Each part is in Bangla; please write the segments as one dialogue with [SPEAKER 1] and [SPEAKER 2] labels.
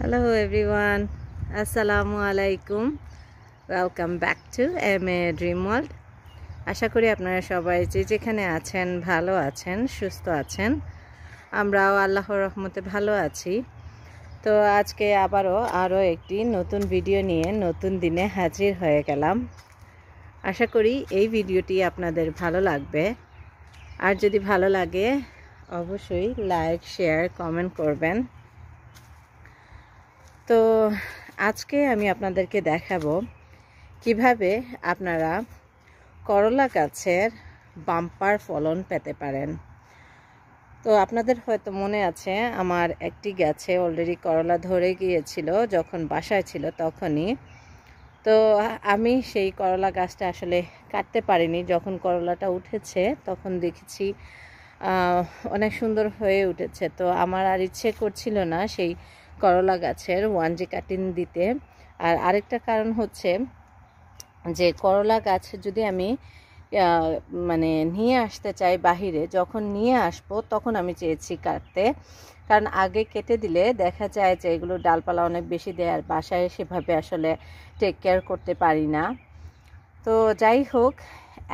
[SPEAKER 1] হ্যালো এভরিওয়ান আসসালামু আলাইকুম welcome back to M A dream world আশা করি আপনারা সবাই যে যেখানে আছেন ভালো আছেন সুস্থ আছেন আমরাও আল্লাহর রহমতে ভালো আছি তো আজকে আবারও আরও একটি নতুন ভিডিও নিয়ে নতুন দিনে হাজির হয়ে গেলাম আশা করি এই ভিডিওটি আপনাদের ভালো লাগবে আর যদি ভালো লাগে অবশ্যই লাইক শেয়ার কমেন্ট করবেন তো আজকে আমি আপনাদেরকে দেখাবো কিভাবে আপনারা করলা গাছের বাম্পার ফলন পেতে পারেন তো আপনাদের হয়তো মনে আছে আমার একটি গাছে অলরেডি করলা ধরে গিয়েছিল যখন বাসায় ছিল তখনই তো আমি সেই করলা গাছটা আসলে কাটতে পারিনি যখন করলাটা উঠেছে তখন দেখেছি অনেক সুন্দর হয়ে উঠেছে তো আমার আর ইচ্ছে করছিল না সেই করলা গাছের ওয়ান জি কাটিং দিতে আর আরেকটা কারণ হচ্ছে যে করলা গাছ যদি আমি মানে নিয়ে আসতে চাই বাহিরে যখন নিয়ে আসব তখন আমি চেয়েছি কাটতে কারণ আগে কেটে দিলে দেখা যায় যে এগুলো ডালপালা অনেক বেশি দেয় আর বাসায় সেভাবে আসলে টেক কেয়ার করতে পারি না তো যাই হোক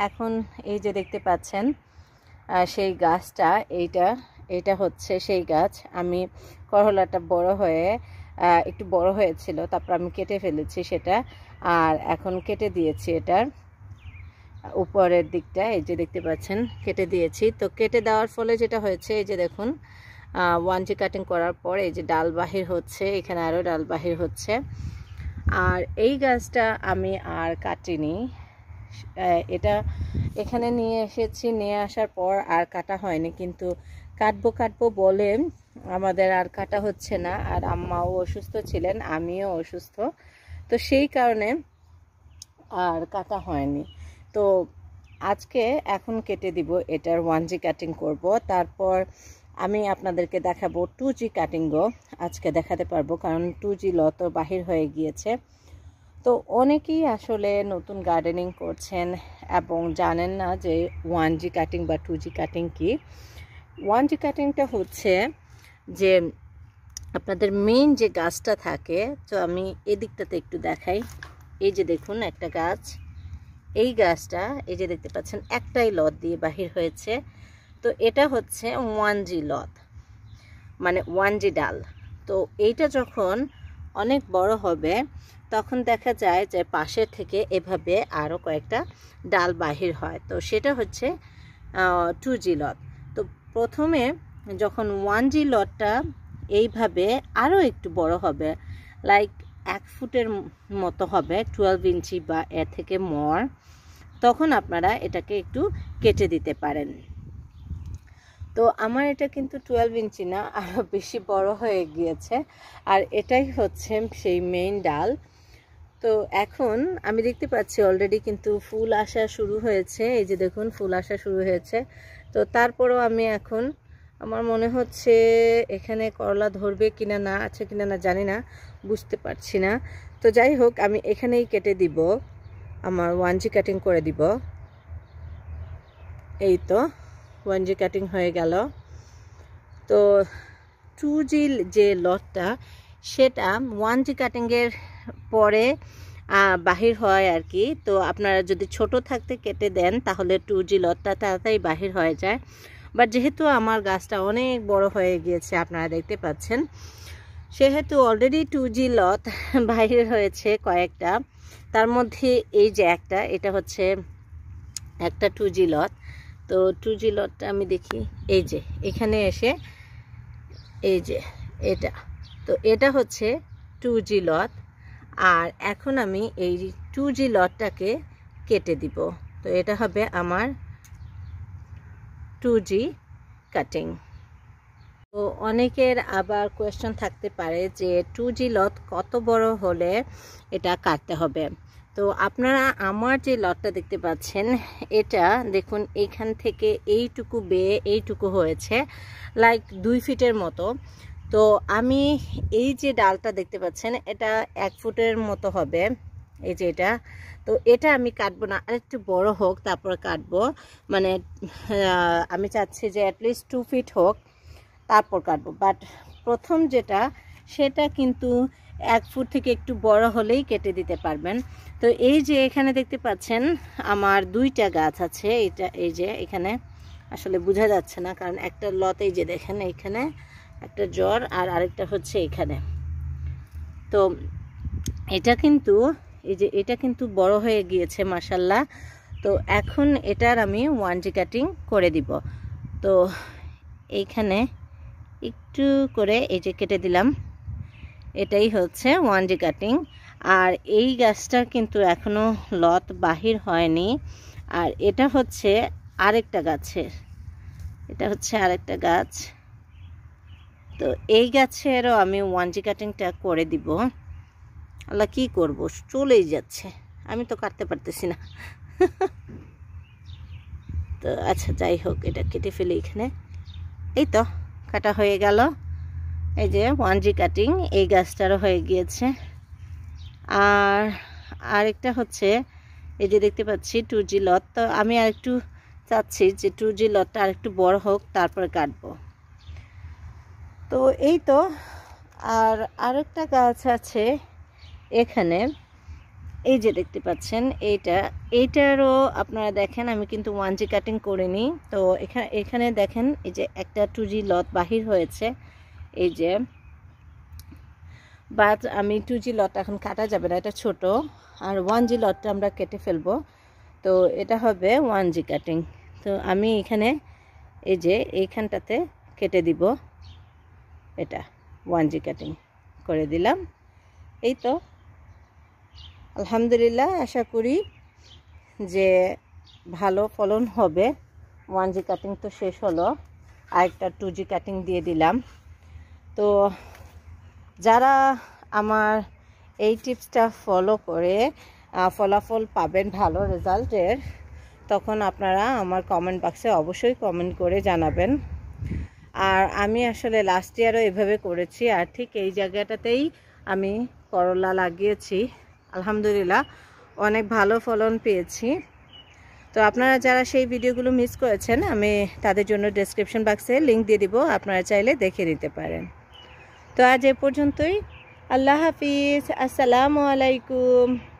[SPEAKER 1] এখন এই যে দেখতে পাচ্ছেন সেই গাছটা এইটা এটা হচ্ছে সেই গাছ আমি করহলাটা বড় হয়ে একটু বড় হয়েছিল তারপর আমি কেটে ফেলেছি সেটা আর এখন কেটে দিয়েছি এটার উপরের দিকটা এই যে দেখতে পাচ্ছেন কেটে দিয়েছি তো কেটে দেওয়ার ফলে যেটা হয়েছে এই যে দেখুন ওয়ান জি কাটিং করার পর এই যে ডাল বাহির হচ্ছে এখানে আরও ডাল বাহির হচ্ছে আর এই গাছটা আমি আর কাটিনি এটা এখানে নিয়ে এসেছি নিয়ে আসার পর আর কাটা হয়নি কিন্তু কাটবো কাটবো বলে আমাদের আর কাটা হচ্ছে না আর আম্মাও অসুস্থ ছিলেন আমিও অসুস্থ তো সেই কারণে আর কাটা হয়নি তো আজকে এখন কেটে দিব এটার ওয়ান জি কাটিং করব তারপর আমি আপনাদেরকে দেখাবো টু জি কাটিংও আজকে দেখাতে পারবো কারণ টু জি লত বাহির হয়ে গিয়েছে তো অনেকেই আসলে নতুন গার্ডেনিং করছেন এবং জানেন না যে ওয়ান জি কাটিং বা টু জি কাটিং কী ওয়ান ডি কাটিংটা হচ্ছে যে আপনাদের মেইন যে গাছটা থাকে তো আমি এদিকটাতে একটু দেখাই এই যে দেখুন একটা গাছ এই গাছটা এই যে দেখতে পাচ্ছেন একটাই লত দিয়ে বাহির হয়েছে তো এটা হচ্ছে ওয়ান জি লত মানে ওয়ান জি ডাল তো এইটা যখন অনেক বড় হবে তখন দেখা যায় যে পাশের থেকে এভাবে আরও কয়েকটা ডাল বাহির হয় তো সেটা হচ্ছে টু জি লত প্রথমে যখন ওয়ান জি লটটা এইভাবে আরও একটু বড় হবে লাইক এক ফুটের মতো হবে টুয়েলভ ইঞ্চি বা এর থেকে মর তখন আপনারা এটাকে একটু কেটে দিতে পারেন তো আমার এটা কিন্তু টুয়েলভ ইঞ্চি না আরও বেশি বড় হয়ে গিয়েছে আর এটাই হচ্ছে সেই মেইন ডাল তো এখন আমি দেখতে পাচ্ছি অলরেডি কিন্তু ফুল আসা শুরু হয়েছে এই যে দেখুন ফুল আসা শুরু হয়েছে তো তারপরও আমি এখন আমার মনে হচ্ছে এখানে করলা ধরবে কিনা না আছে কিনা না জানি না বুঝতে পারছি না তো যাই হোক আমি এখানেই কেটে দিব আমার ওয়ানজি কাটিং করে দিব এই তো ওয়ানজি কাটিং হয়ে গেল তো টু জি যে লটটা সেটা ওয়ানজি কাটিংয়ের পরে বাহির হয় আর কি তো আপনারা যদি ছোট থাকতে কেটে দেন তাহলে টু জি লতটা তাড়াতাড়ি বাহির হয়ে যায় বাট যেহেতু আমার গাছটা অনেক বড় হয়ে গিয়েছে আপনারা দেখতে পাচ্ছেন সেহেতু অলরেডি টু জি লত বাহির হয়েছে কয়েকটা তার মধ্যে এই যে একটা এটা হচ্ছে একটা টু জি লত তো টু জি লটটা আমি দেখি এই যে এখানে এসে এই যে এটা তো এটা হচ্ছে টু জি লত আর এখন আমি এই টু জি লটটাকে কেটে দিব তো এটা হবে আমার টু জি কাটিং তো অনেকের আবার কোয়েশ্চেন থাকতে পারে যে টু জি লট কত বড় হলে এটা কাটতে হবে তো আপনারা আমার যে লটটা দেখতে পাচ্ছেন এটা দেখুন এইখান থেকে এইটুকু বেয়ে এইটুকু হয়েছে লাইক দুই ফিটের মতো তো আমি এই যে ডালটা দেখতে পাচ্ছেন এটা এক ফুটের মতো হবে এই যে এটা তো এটা আমি কাটবো না আর একটু বড়ো হোক তারপর কাটবো মানে আমি চাচ্ছি যে অ্যাটলিস্ট টু ফিট হোক তারপর কাটবো বাট প্রথম যেটা সেটা কিন্তু এক ফুট থেকে একটু বড় হলেই কেটে দিতে পারবেন তো এই যে এখানে দেখতে পাচ্ছেন আমার দুইটা গাছ আছে এটা এই যে এখানে আসলে বোঝা যাচ্ছে না কারণ একটা লতেই যে দেখেন এখানে একটা জ্বর আর আরেকটা হচ্ছে এখানে তো এটা কিন্তু এই যে এটা কিন্তু বড় হয়ে গিয়েছে মাসাল্লাহ তো এখন এটার আমি ওয়ানজি কাটিং করে দিব তো এইখানে একটু করে এই যে কেটে দিলাম এটাই হচ্ছে ওয়ানজি কাটিং আর এই গাছটা কিন্তু এখনও লত বাহির হয়নি আর এটা হচ্ছে আরেকটা গাছের এটা হচ্ছে আরেকটা গাছ তো এই গাছেরও আমি ওয়ানজি কাটিংটা করে দিব আল্লাহ কী করব চলেই যাচ্ছে আমি তো কাটতে পারতেছি না তো আচ্ছা যাই হোক এটা কেটে ফেলি এখানে এই তো কাটা হয়ে গেল এই যে ওয়ানজি কাটিং এই গাছটারও হয়ে গিয়েছে আর আরেকটা হচ্ছে এই যে দেখতে পাচ্ছি টু জি লত তো আমি আরেকটু চাচ্ছি যে টু জি আর আরেকটু বড় হোক তারপরে কাটবো তো এই তো আর আরেকটা গাছ আছে এখানে এই যে দেখতে পাচ্ছেন এইটা এইটারও আপনারা দেখেন আমি কিন্তু ওয়ানজি কাটিং করিনি তো এখানে এখানে দেখেন এই যে একটা টুজি লত বাহির হয়েছে এই যে বাট আমি টুজি লটটা এখন কাটা যাবে না এটা ছোট আর ওয়ান জি লটটা আমরা কেটে ফেলব তো এটা হবে ওয়ান জি কাটিং তো আমি এখানে এই যে এইখানটাতে কেটে দিব এটা ওয়ান জি কাটিং করে দিলাম এই তো আলহামদুলিল্লাহ আশা করি যে ভালো ফলন হবে ওয়ান জি কাটিং তো শেষ হলো আরেকটা টু জি কাটিং দিয়ে দিলাম তো যারা আমার এই টিপসটা ফলো করে ফলাফল পাবেন ভালো রেজাল্টের তখন আপনারা আমার কমেন্ট বক্সে অবশ্যই কমেন্ট করে জানাবেন আর আমি আসলে লাস্ট ইয়ারও এভাবে করেছি আর ঠিক এই জায়গাটাতেই আমি করলা লাগিয়েছি আলহামদুলিল্লাহ অনেক ভালো ফলন পেয়েছি তো আপনারা যারা সেই ভিডিওগুলো মিস করেছেন আমি তাদের জন্য ডেসক্রিপশন বক্সে লিঙ্ক দিয়ে দিব আপনারা চাইলে দেখে নিতে পারেন তো আজ এ পর্যন্তই আল্লাহ হাফিজ আসসালামু আলাইকুম